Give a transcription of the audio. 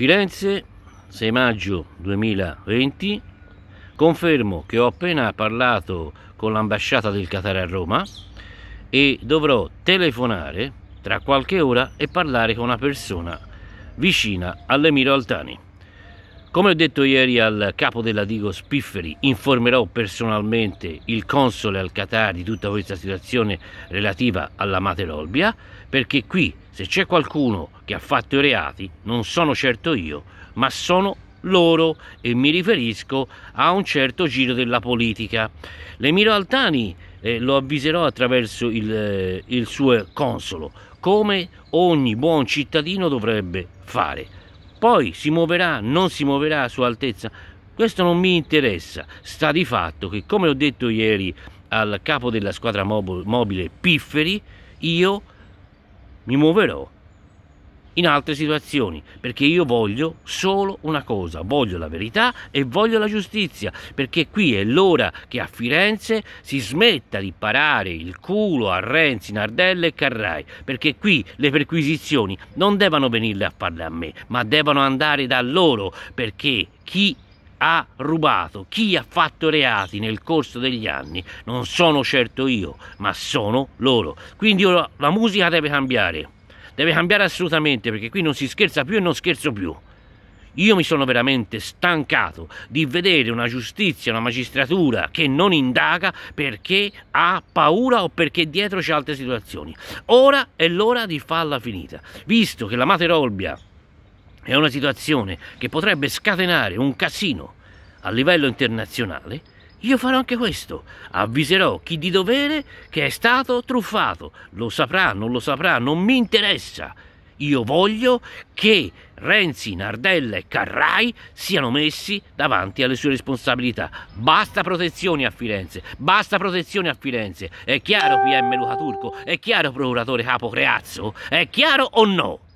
Firenze, 6 maggio 2020, confermo che ho appena parlato con l'ambasciata del Qatar a Roma e dovrò telefonare tra qualche ora e parlare con una persona vicina all'Emiro Altani. Come ho detto ieri al capo della Digo Spifferi, informerò personalmente il console al Qatar di tutta questa situazione relativa alla Materolbia, perché qui se c'è qualcuno che ha fatto i reati non sono certo io, ma sono loro e mi riferisco a un certo giro della politica. L'Emiro Altani eh, lo avviserò attraverso il, eh, il suo consolo, come ogni buon cittadino dovrebbe fare. Poi si muoverà, non si muoverà a sua altezza, questo non mi interessa. Sta di fatto che, come ho detto ieri al capo della squadra mobile Pifferi, io mi muoverò in altre situazioni, perché io voglio solo una cosa, voglio la verità e voglio la giustizia, perché qui è l'ora che a Firenze si smetta di parare il culo a Renzi, Nardella e Carrai, perché qui le perquisizioni non devono venirle a farle a me, ma devono andare da loro, perché chi ha rubato, chi ha fatto reati nel corso degli anni, non sono certo io, ma sono loro. Quindi ora la musica deve cambiare deve cambiare assolutamente perché qui non si scherza più e non scherzo più. Io mi sono veramente stancato di vedere una giustizia, una magistratura che non indaga perché ha paura o perché dietro c'è altre situazioni. Ora è l'ora di farla finita, visto che la Materolbia è una situazione che potrebbe scatenare un casino a livello internazionale io farò anche questo, avviserò chi di dovere che è stato truffato, lo saprà, non lo saprà, non mi interessa. Io voglio che Renzi, Nardella e Carrai siano messi davanti alle sue responsabilità. Basta protezioni a Firenze, basta protezioni a Firenze. È chiaro PM Luca Turco? È chiaro procuratore Capo Creazzo? È chiaro o no?